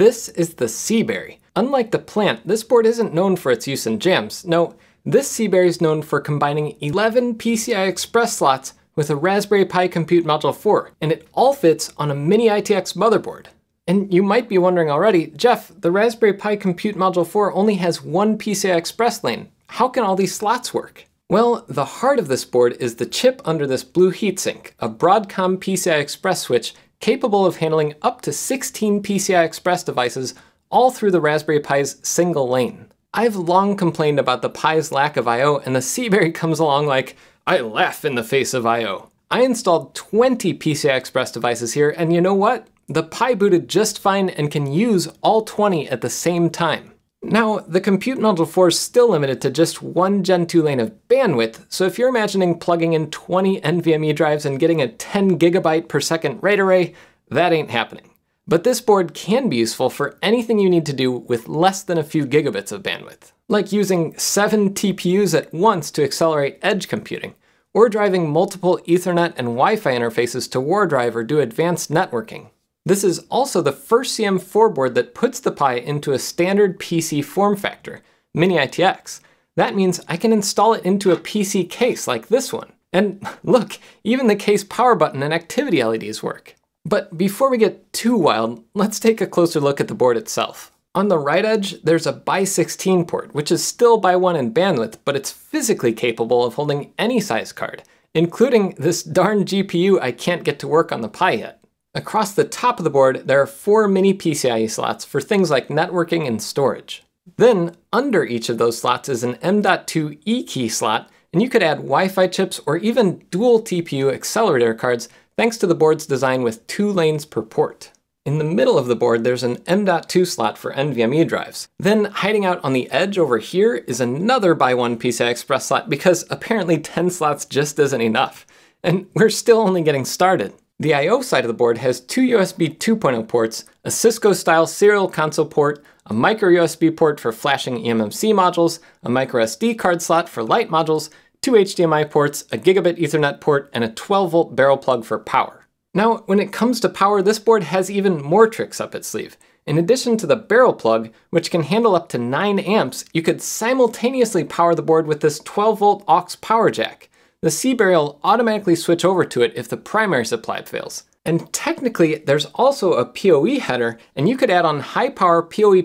This is the sea berry. Unlike the plant, this board isn't known for its use in jams. No, this sea berry is known for combining 11 PCI Express slots with a Raspberry Pi Compute Module 4, and it all fits on a mini ITX motherboard. And you might be wondering already, Jeff, the Raspberry Pi Compute Module 4 only has one PCI Express lane. How can all these slots work? Well, the heart of this board is the chip under this blue heatsink, a Broadcom PCI Express switch capable of handling up to 16 PCI Express devices all through the Raspberry Pi's single lane. I've long complained about the Pi's lack of I.O. and the Seaberry comes along like, I laugh in the face of I.O. I installed 20 PCI Express devices here and you know what? The Pi booted just fine and can use all 20 at the same time. Now, the compute Module 4 is still limited to just one Gen 2 lane of bandwidth, so if you're imagining plugging in 20 NVMe drives and getting a 10 gigabyte per second RAID array, that ain't happening. But this board can be useful for anything you need to do with less than a few gigabits of bandwidth, like using seven TPUs at once to accelerate edge computing, or driving multiple Ethernet and Wi-Fi interfaces to WarDrive or do advanced networking. This is also the first CM4 board that puts the Pi into a standard PC form factor, Mini ITX. That means I can install it into a PC case like this one. And look, even the case power button and activity LEDs work. But before we get too wild, let's take a closer look at the board itself. On the right edge, there's a by 16 port, which is still by 1 in bandwidth, but it's physically capable of holding any size card, including this darn GPU I can't get to work on the Pi yet. Across the top of the board, there are four mini PCIe slots for things like networking and storage. Then, under each of those slots is an M.2 e-key slot, and you could add Wi-Fi chips or even dual TPU accelerator cards thanks to the board's design with two lanes per port. In the middle of the board, there's an M.2 slot for NVMe drives. Then hiding out on the edge over here is another by one PCI Express slot because apparently 10 slots just isn't enough. And we're still only getting started. The I.O. side of the board has two USB 2.0 ports, a Cisco-style serial console port, a micro USB port for flashing eMMC modules, a micro SD card slot for light modules, two HDMI ports, a gigabit ethernet port, and a 12 volt barrel plug for power. Now, when it comes to power, this board has even more tricks up its sleeve. In addition to the barrel plug, which can handle up to 9 amps, you could simultaneously power the board with this 12 volt aux power jack the C barrel automatically switch over to it if the primary supply fails. And technically, there's also a PoE header, and you could add on high power PoE++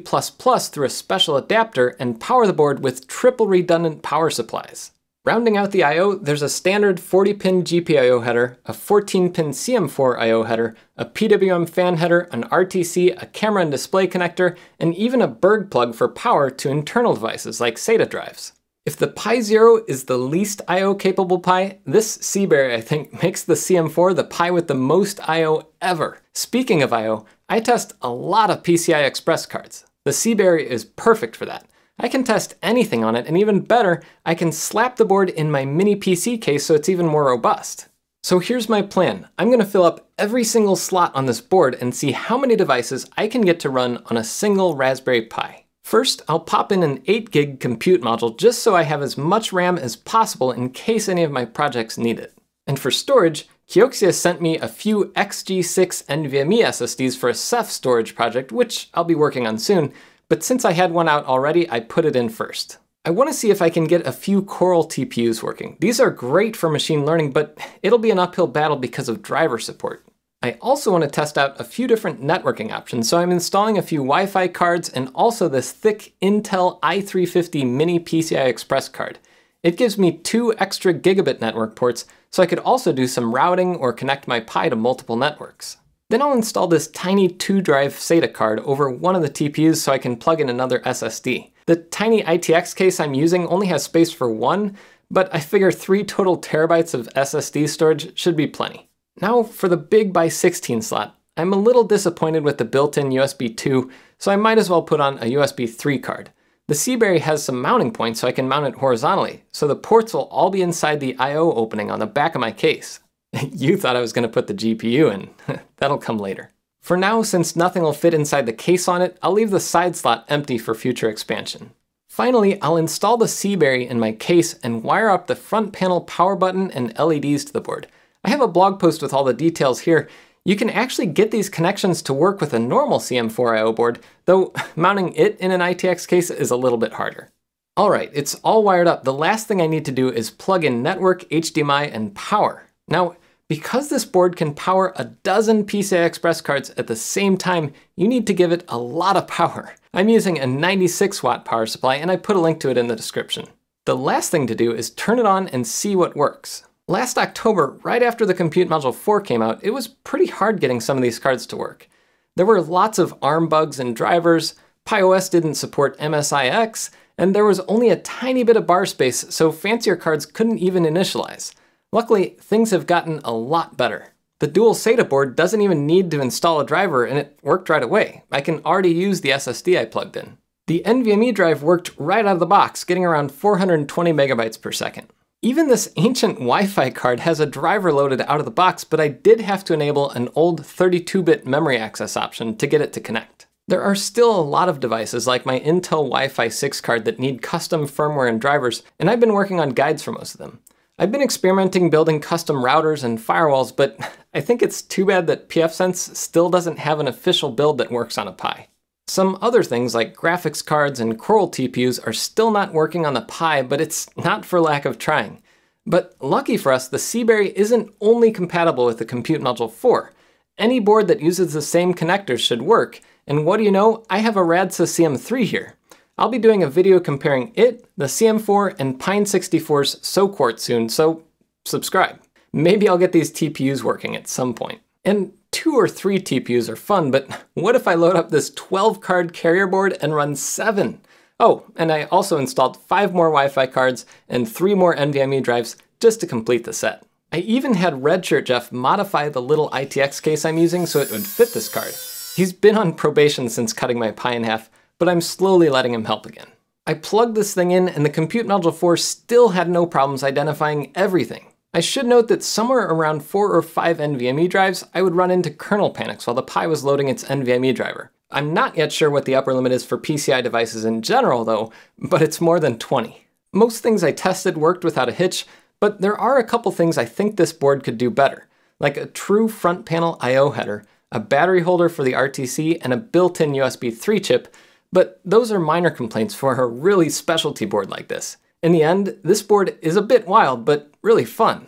through a special adapter and power the board with triple redundant power supplies. Rounding out the I.O., there's a standard 40-pin GPIO header, a 14-pin CM4 I.O. header, a PWM fan header, an RTC, a camera and display connector, and even a Berg plug for power to internal devices like SATA drives. If the Pi Zero is the least I.O. capable Pi, this Seabury I think makes the CM4 the Pi with the most I.O. ever. Speaking of I.O., I test a lot of PCI Express cards. The Seabury is perfect for that. I can test anything on it, and even better, I can slap the board in my mini PC case so it's even more robust. So here's my plan. I'm gonna fill up every single slot on this board and see how many devices I can get to run on a single Raspberry Pi. First, I'll pop in an 8 gig compute module just so I have as much RAM as possible in case any of my projects need it. And for storage, Kioxia sent me a few XG6 NVMe SSDs for a Ceph storage project, which I'll be working on soon, but since I had one out already, I put it in first. I want to see if I can get a few Coral TPUs working. These are great for machine learning, but it'll be an uphill battle because of driver support. I also want to test out a few different networking options, so I'm installing a few Wi-Fi cards and also this thick Intel i350 mini PCI Express card. It gives me two extra gigabit network ports, so I could also do some routing or connect my Pi to multiple networks. Then I'll install this tiny 2-drive SATA card over one of the TPUs so I can plug in another SSD. The tiny ITX case I'm using only has space for one, but I figure 3 total terabytes of SSD storage should be plenty. Now for the big by 16 slot. I'm a little disappointed with the built-in USB 2, so I might as well put on a USB 3 card. The SeaBerry has some mounting points so I can mount it horizontally, so the ports will all be inside the I.O. opening on the back of my case. you thought I was going to put the GPU in. That'll come later. For now, since nothing will fit inside the case on it, I'll leave the side slot empty for future expansion. Finally, I'll install the SeaBerry in my case and wire up the front panel power button and LEDs to the board. I have a blog post with all the details here. You can actually get these connections to work with a normal CM4IO board, though mounting it in an ITX case is a little bit harder. All right, it's all wired up. The last thing I need to do is plug in network, HDMI, and power. Now, because this board can power a dozen PCI Express cards at the same time, you need to give it a lot of power. I'm using a 96 watt power supply and I put a link to it in the description. The last thing to do is turn it on and see what works. Last October, right after the Compute Module 4 came out, it was pretty hard getting some of these cards to work. There were lots of ARM bugs and drivers, PyOS didn't support MSIX, and there was only a tiny bit of bar space, so fancier cards couldn't even initialize. Luckily, things have gotten a lot better. The dual SATA board doesn't even need to install a driver and it worked right away. I can already use the SSD I plugged in. The NVMe drive worked right out of the box, getting around 420 megabytes per second. Even this ancient Wi-Fi card has a driver loaded out of the box, but I did have to enable an old 32-bit memory access option to get it to connect. There are still a lot of devices like my Intel Wi-Fi 6 card that need custom firmware and drivers, and I've been working on guides for most of them. I've been experimenting building custom routers and firewalls, but I think it's too bad that pfSense still doesn't have an official build that works on a Pi. Some other things like graphics cards and Coral TPUs are still not working on the Pi, but it's not for lack of trying. But lucky for us, the Seaberry isn't only compatible with the Compute Module 4. Any board that uses the same connectors should work, and what do you know, I have a Radsa CM3 here. I'll be doing a video comparing it, the CM4, and Pine64's SoQuart soon, so subscribe. Maybe I'll get these TPUs working at some point. And two or three TPUs are fun, but what if I load up this 12 card carrier board and run seven? Oh, and I also installed five more Wi-Fi cards and three more NVMe drives just to complete the set. I even had Redshirt Jeff modify the little ITX case I'm using so it would fit this card. He's been on probation since cutting my pie in half, but I'm slowly letting him help again. I plugged this thing in and the Compute Module 4 still had no problems identifying everything. I should note that somewhere around 4 or 5 NVMe drives, I would run into kernel panics while the Pi was loading its NVMe driver. I'm not yet sure what the upper limit is for PCI devices in general though, but it's more than 20. Most things I tested worked without a hitch, but there are a couple things I think this board could do better, like a true front panel I.O. header, a battery holder for the RTC, and a built-in USB 3 chip, but those are minor complaints for a really specialty board like this. In the end, this board is a bit wild, but really fun.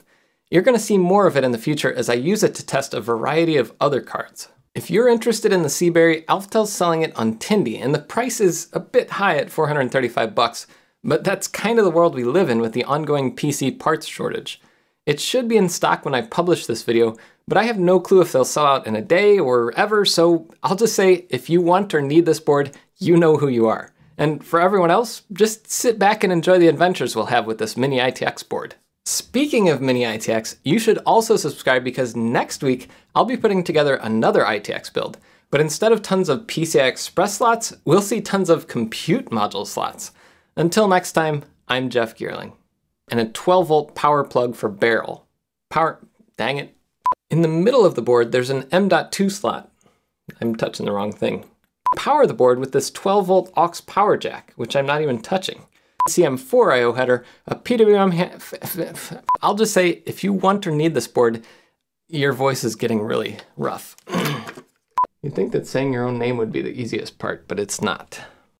You're going to see more of it in the future as I use it to test a variety of other cards. If you're interested in the Seaberry, Alftel's selling it on Tindy, and the price is a bit high at 435 bucks, but that's kind of the world we live in with the ongoing PC parts shortage. It should be in stock when I publish this video, but I have no clue if they'll sell out in a day or ever, so I'll just say if you want or need this board, you know who you are. And for everyone else, just sit back and enjoy the adventures we'll have with this mini ITX board. Speaking of mini ITX, you should also subscribe because next week I'll be putting together another ITX build. But instead of tons of PCI Express slots, we'll see tons of compute module slots. Until next time, I'm Jeff Geerling. And a 12 volt power plug for barrel. Power, dang it. In the middle of the board, there's an M.2 slot. I'm touching the wrong thing power the board with this 12 volt aux power jack, which I'm not even touching. CM4 IO header, a PWM, I'll just say if you want or need this board, your voice is getting really rough. You'd think that saying your own name would be the easiest part, but it's not.